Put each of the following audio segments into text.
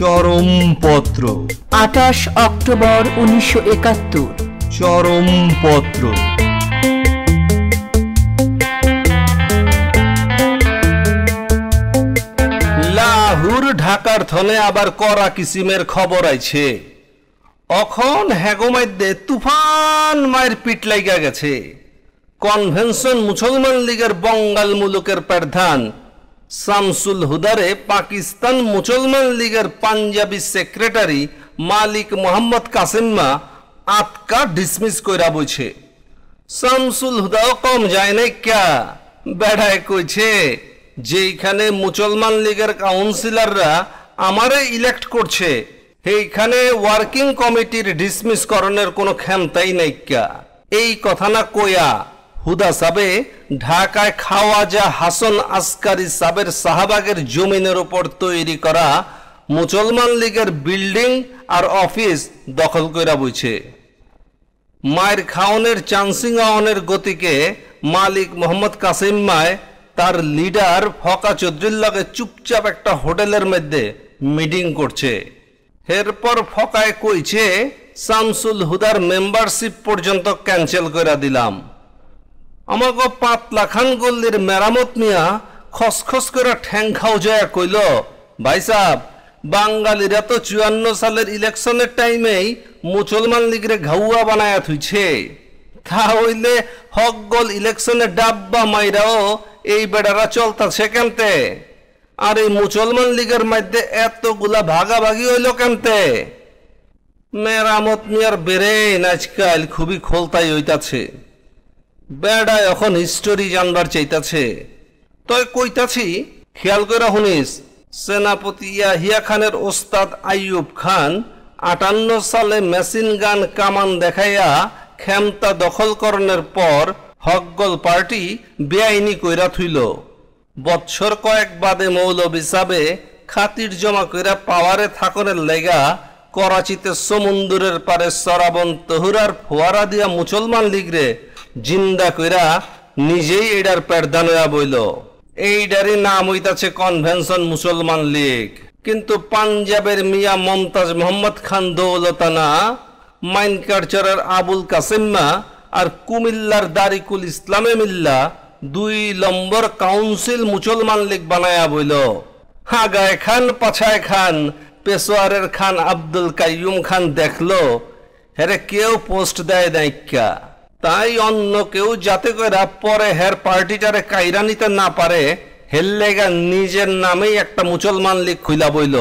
চরমপত্র আঠাশ অক্টোবর উনিশশো একাত্তর চরমপত্র লাহুর ঢাকার থনে আবার করা কিসিমের খবর আইছে অখন হ্যাগোমাইদ্যে তুফান মায়ের পিট লাইগা গেছে কনভেনশন মুসলমান লীগের বঙ্গাল মুলুকের প্রধান শামসুল হুদারে পাকিস্তান মুসলমান লীগের পাঞ্জাবি সেক্রেটারি মালিক মোহাম্মদ কাসিমা আটকা ডিসমিস কইরা বইছে শামসুল হুদাও কম যায় নাই ক্যা বেড়ায় কইছে যেইখানে মুসলমান লীগের কাউন্সিলররা আমারে ইলেক্ট করছে এইখানে ওয়ার্কিং কমিটির ডিসমিসকরণের কোনো ক্ষমতাই নাইক্যা এই কথা না কয়া হুদা সাবে ঢাকায় খাওয়াজা হাসন আসকারি সাবের শাহবাগের জমিনের ওপর তৈরি করা মুসলমান লীগের বিল্ডিং আর অফিস দখল কইরা বইছে মায়ের খাওনের আওয়ানের গতিকে মালিক মোহাম্মদ কাসিম মায় তার লিডার ফকা চৌধুরীল্লাকে চুপচাপ একটা হোটেলের মধ্যে মিটিং করছে এরপর ফকায় কইছে শামসুল হুদার মেম্বারশিপ পর্যন্ত ক্যান্সেল করে দিলাম আমাকে পাতলা খান গল্লির মেরামত মিয়া খসখস করে ঠ্যাং খাও জয়া কইল ভাই সাব বাঙালিরা তো চুয়ান্ন সালের ইলেকশনের টাইমেই মুসলমান লীগের ঘাউয়া বানায়া থুইছে তা হইলে হকগল ইলেকশনের ডাব্বা মাইরাও এই বেড়ারা চলতাছে কেমতে আর এই মুসলমান লীগের মধ্যে এতগুলা ভাগাভাগি হইল কেনতে মেরামত মিয়ার বেড়ে আজকাল খুবই খোলতাই হইতাছে বেড়া এখন হিস্টোরি জানবার চাইতাছে তয় কইতাছি খেয়াল করে শুনিস সেনাপতি ইয়াহিয়া খানের ওস্তাদ আইয়ুব খান আটান্ন সালে মেশিন গান কামান দেখাইয়া ক্ষমতা দখলকরণের পর হকগল পার্টি বেআইনি কইরা থইল বৎসর কয়েক বাদে মৌলব হিসাবে খাতির জমা কইরা পাওয়ারে থাকনের লেগা করাচিতে সমুন্দরের পারে সরাবন তহুরার ফোয়ারা দিয়া মুসলমান লিগরে জিন্দা কইরা নিজেই এডার প্রার্ধান হইয়া বইল এইটারই নাম হইতাছে কনভেনশন মুসলমান লীগ কিন্তু পাঞ্জাবের মিয়া মমতাজ মোহাম্মদ খান দৌলতানা মাইন কালচারের আবুল কাসেম্মা আর কুমিল্লার দারিকুল ইসলামে মিল্লা দুই নম্বর কাউন্সিল মুসলমান লীগ বানায়া বইল হাগায় খান পাছায় খান পেশোয়ারের খান আব্দুল কাইয়ুম খান দেখল হেরে কেউ পোস্ট দেয় দায়িকা তাই অন্য কেউ যাতে করে পরে হের পার্টিটারে কাইরা নিতে না পারে হেললেগা নিজের নামেই একটা মুসলমান লীগ খুলা বইল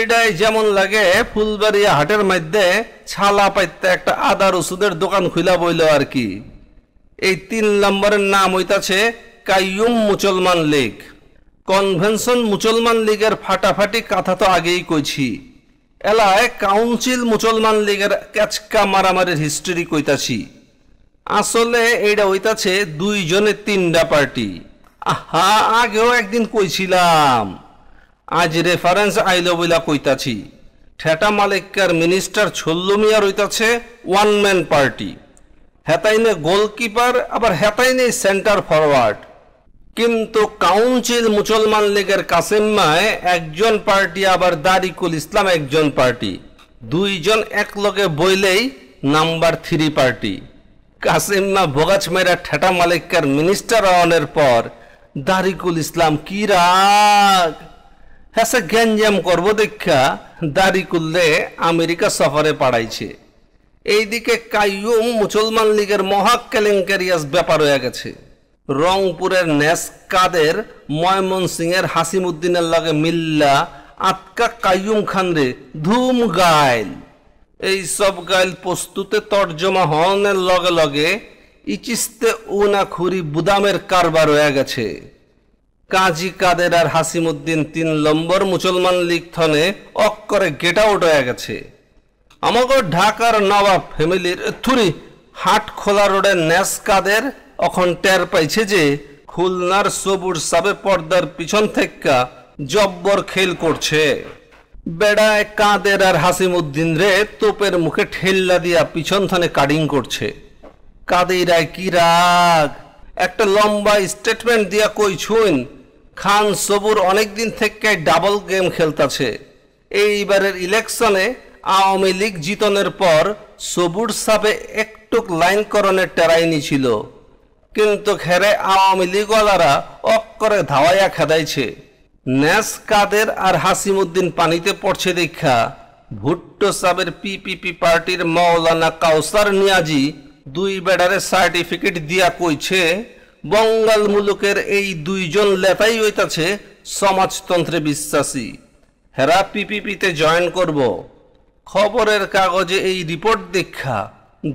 এটাই যেমন লাগে ফুলবাড়িয়া হাটের মধ্যে ছালা পাইতে একটা আদার ওষুধের দোকান খুলা বইল আর কি এই তিন নম্বরের নাম হইতাছে কাইয়ুম মুসলমান লীগ কনভেনশন মুসলমান লীগের ফাটাফাটি কথা তো আগেই কইছি এলায় কাউন্সিল মুসলমান লীগের ক্যাচকা মারামারির হিস্ট্রি কইতাছি আসলে এটা হইতাছে দুইজনের তিনটা পার্টি হা আগেও একদিন কইছিলাম আজ রেফারেন্স আইলো বইলা কইতাছি ঠেটা মালিককার মিনিস্টার ছল্লু মিয়ার রইতাছে ওয়ান ম্যান পার্টি হেতাইনে গোলকিপার আবার হেতাইনে সেন্টার ফরওয়ার্ড কিন্তু কাউন্সিল মুসলমান লীগের কাসেম্মায় একজন পার্টি আবার দারিকুল ইসলাম একজন পার্টি দুইজন এক লগে বইলেই নাম্বার থ্রি পার্টি কাসিম না বগাছ মেরা ঠেটা মালিকার মিনিস্টার অনের পর দারিকুল ইসলাম কি রাগ হ্যাঁ গ্যাঞ্জাম করব দেখা দারিকুল্লে আমেরিকা সফরে পাড়াইছে এইদিকে কাইয়ুম মুসলমান লীগের মহা কেলেঙ্কারিয়াস ব্যাপার হয়ে গেছে রংপুরের নেস কাদের হাসিম হাসিমুদ্দিনের লগে মিল্লা আতকা কাইয়ুম খানরে ধুম গায়। এই সব গাইল প্রস্তুতে তর্জমা হনের লগে লগে ইচিস্তে উনা খুরি বুদামের কারবার হয়ে গেছে কাজী কাদের আর হাসিমুদ্দিন তিন নম্বর মুসলমান লীগ থনে অক্করে গেট আউট হয়ে গেছে আমাকে ঢাকার নবাব ফ্যামিলির থুরি হাট খোলা রোডের ন্যাস কাদের অখন টের পাইছে যে খুলনার সবুর সাবে পর্দার পিছন থেকে জব্বর খেল করছে বেড়ায় কাঁদের আর হাসিম উদ্দিন রে তোপের মুখে ঠেল্লা দিয়া পিছন থানে কাটিং করছে কাদেরায় কি রাগ একটা লম্বা স্টেটমেন্ট দিয়া কই ছুইন খান সবুর অনেকদিন থেকে ডাবল গেম খেলতাছে এইবারের ইলেকশনে আওয়ামী লীগ জিতনের পর সবুর সাপে একটুক লাইনকরণের টেরাইনি ছিল কিন্তু খেরে আওয়ামী লীগওয়ালারা অক্করে ধাওয়াইয়া খেদাইছে ন্যাস কাদের আর হাসিমুদ্দিন পানিতে পড়ছে দেখা ভুট্টো সাবের পিপিপি পার্টির মাওলানা কাউসার নিয়াজি দুই বেডারে সার্টিফিকেট দিয়া কইছে বঙ্গাল মুলুকের এই দুইজন লেতাই হইতাছে সমাজতন্ত্রে বিশ্বাসী হেরা পিপিপিতে জয়েন করব খবরের কাগজে এই রিপোর্ট দেখা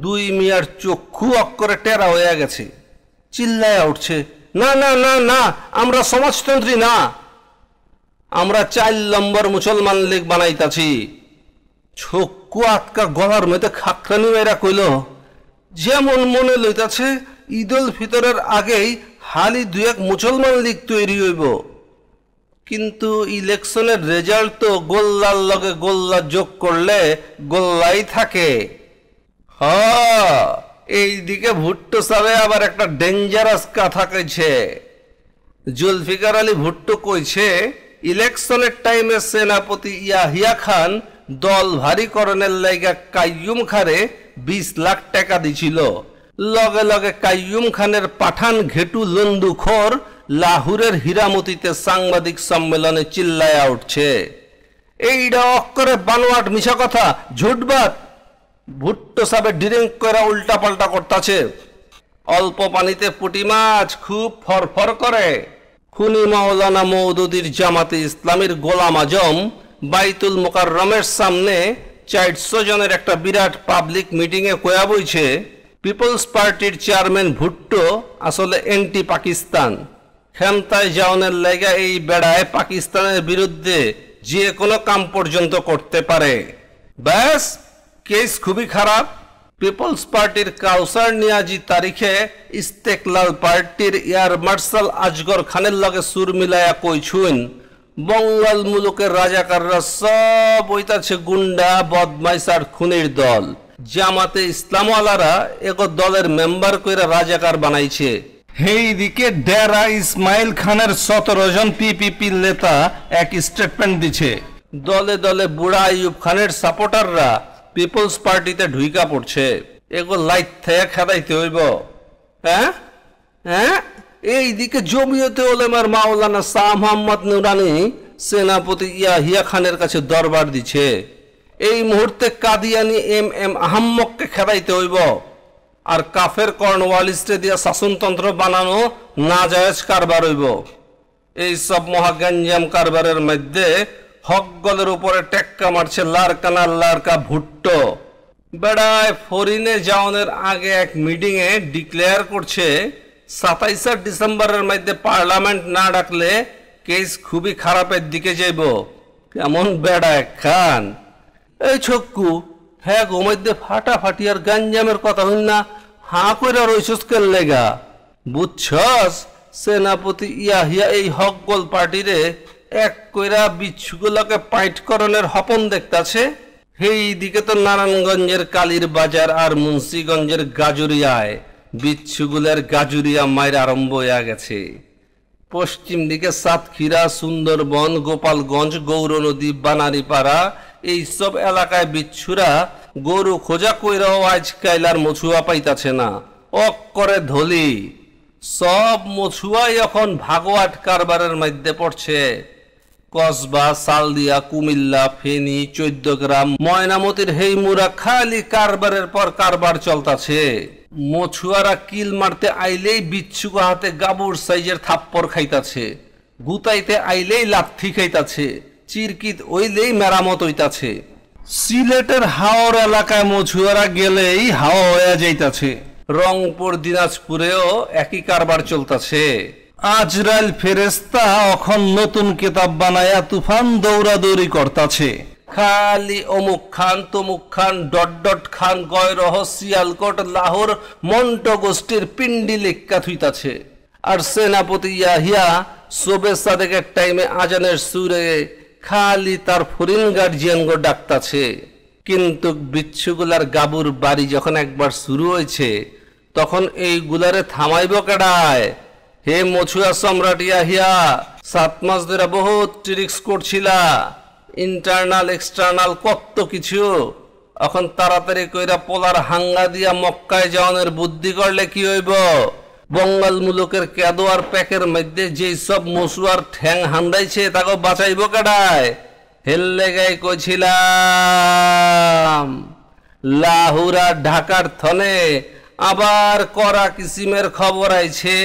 দুই মিয়ার চক্ষু অক্ষরে টেরা হয়ে গেছে চিল্লায় উঠছে না না না না আমরা সমাজতন্ত্রী না আমরা চার নম্বর মুসলমান লীগ বানাইতাছি ছক্কু আটকা গলার মধ্যে খাকরানি মেয়েরা কইল যেমন মনে লইতাছে ঈদুল ফিতরের আগেই হালি দু এক মুসলমান লীগ তৈরি হইব কিন্তু ইলেকশনের রেজাল্ট তো গোল্লার লগে গোল্লা যোগ করলে গোল্লাই থাকে হ এইদিকে ভুট্টো সাবে আবার একটা ডেঞ্জারাস কাথা কইছে জুলফিকার আলী ভুট্টো কইছে ইলেকশনের টাইমে সেনাপতি ইয়াহিয়া খান দল ভারীকরণের লাইগা কাইয়ুম খারে বিশ লাখ টাকা দিছিল লগে লগে কাইয়ুম খানের পাঠান ঘেটু খোর লাহুরের হীরামতিতে সাংবাদিক সম্মেলনে চিল্লায়া উঠছে এইটা অক্করে বানোয়াট মিশা কথা ঝুটবাত ভুট্টো সাবে ডিরিঙ্ক করে উল্টা পাল্টা করতাছে অল্প পানিতে পুটি মাছ খুব ফরফর করে খুনি মাওলানা মৌদুদির জামাতে ইসলামের গোলাম আজম বাইতুল মোকাররমের সামনে চারশো জনের একটা বিরাট পাবলিক মিটিংয়ে কোয়া বইছে পিপলস পার্টির চেয়ারম্যান ভুট্টো আসলে এন্টি পাকিস্তান খেমতায় জাওনের লেগা এই বেড়ায় পাকিস্তানের বিরুদ্ধে যে কোনো কাম পর্যন্ত করতে পারে ব্যাস কেস খুবই খারাপ পিপলস পার্টির কাউসার নিয়াজি তারিখে ইস্তেকলাল পার্টির ইয়ার মার্শাল আজগর খানের লগে সুর মিলায়া কইছুন বঙ্গাল মুলুকের রাজাকাররা সব ওইতাছে গুন্ডা বদমাইস আর খুনির দল জামাতে ইসলামওয়ালারা এক দলের মেম্বার কইরা রাজাকার বানাইছে দিকে ডেরা ইসমাইল খানের সতেরো জন পিপিপি নেতা এক স্টেটমেন্ট দিছে দলে দলে বুড়া আইয়ুব খানের সাপোর্টাররা পিপলস পার্টিতে ঢুইকা পড়ছে এগো লাইট থেকে খেদাইতে হইব হ্যাঁ হ্যাঁ এইদিকে জমিয়তে আমার মাওলানা শাহ মোহাম্মদ নুরানি সেনাপতি ইয়াহিয়া খানের কাছে দরবার দিছে এই মুহূর্তে কাদিয়ানি এম এম আহম্মককে খেদাইতে হইব আর কাফের কর্নওয়ালিস্টে দিয়া শাসনতন্ত্র বানানো না জায়জ কারবার হইব এইসব সব মহাগঞ্জাম কারবারের মধ্যে হকগলের উপরে টেক্কা মারছে লারকানা লারকা ভুট্টো বেড়ায় ফরিনে যাওয়ানের আগে এক মিটিংয়ে ডিক্লেয়ার করছে সাতাইশে ডিসেম্বরের মধ্যে পার্লামেন্ট না ডাকলে কেস খুবই খারাপের দিকে যাইব কেমন বেড়ায় খান এই ছক্কু হ্যাঁ ও মধ্যে ফাটাফাটি আর গাঞ্জামের কথা হইল না হাঁ করে রইছস কেন লেগা বুঝছস সেনাপতি ইয়াহিয়া এই হকগল পার্টিরে এক কইরা বিচ্ছুগুলোকে করলের হপন দেখতাছে সেই দিকে তো নারায়ণগঞ্জের কালীর বাজার আর মুন্সীগঞ্জের গাজুরিয়ায় বিচ্ছুগুলের গাজুরিয়া মায়ের আরম্ভ হয়ে গেছে পশ্চিম দিকে সাতক্ষীরা সুন্দরবন গোপালগঞ্জ গৌর নদী বানারিপাড়া এইসব এলাকায় বিচ্ছুরা গরু খোঁজা কইরাও আজকাল আর মছুয়া পাইতাছে না অক করে ধলি সব মছুয়াই এখন ভাগোয়াট কারবারের মধ্যে পড়ছে কসবা সালদিয়া কুমিল্লা ফেনী গ্রাম ময়নামতির হেইমুরা খালি কারবারের পর কারবার চলতাছে মছুয়ারা কিল মারতে আইলেই বিচ্ছুক হাতে গাবুর সাইজের থাপ্পড় খাইতাছে গুতাইতে আইলেই লাথি খাইতাছে চিরকিত ওইলেই মেরামত হইতাছে সিলেটের হাওর এলাকায় মছুয়ারা গেলেই হাওয়া হয়ে যাইতাছে রংপুর দিনাজপুরেও একই কারবার চলতাছে আজরাইল ফেরেস্তা অখন নতুন কেতাব বানায়া তুফান দৌড়াদৌড়ি করতাছে খালি অমুক খান তমুক খান ডট ডট খান গয় রহ কট লাহোর মন্ট গোষ্ঠীর পিন্ডি লেখা থুইতাছে আর সেনাপতি ইয়াহিয়া সোবে সাদেকের টাইমে আজানের সুরে খালি তার ফরিন গার্জিয়ানগ ডাকতাছে কিন্তু বিচ্ছুগুলার গাবুর বাড়ি যখন একবার শুরু হয়েছে তখন এইগুলারে থামাইব কেডায় হে মছুয়া সম্রাট ইয়াহিয়া সাত মাস ধরে বহুত ট্রিক্স করছিলা ইন্টারনাল এক্সটার্নাল কত কিছু এখন তাড়াতাড়ি কইরা পোলার হাঙ্গা দিয়া মক্কায় যাওয়ানোর বুদ্ধি করলে কি হইব বঙ্গাল মুলুকের কেদোয়ার প্যাকের মধ্যে যেই সব মছুয়ার ঠ্যাং হান্দাইছে তাকে বাঁচাইব কেডায় হেললে গাই কইছিলাম লাহুরা ঢাকার থনে আবার করা কিসিমের খবর আছে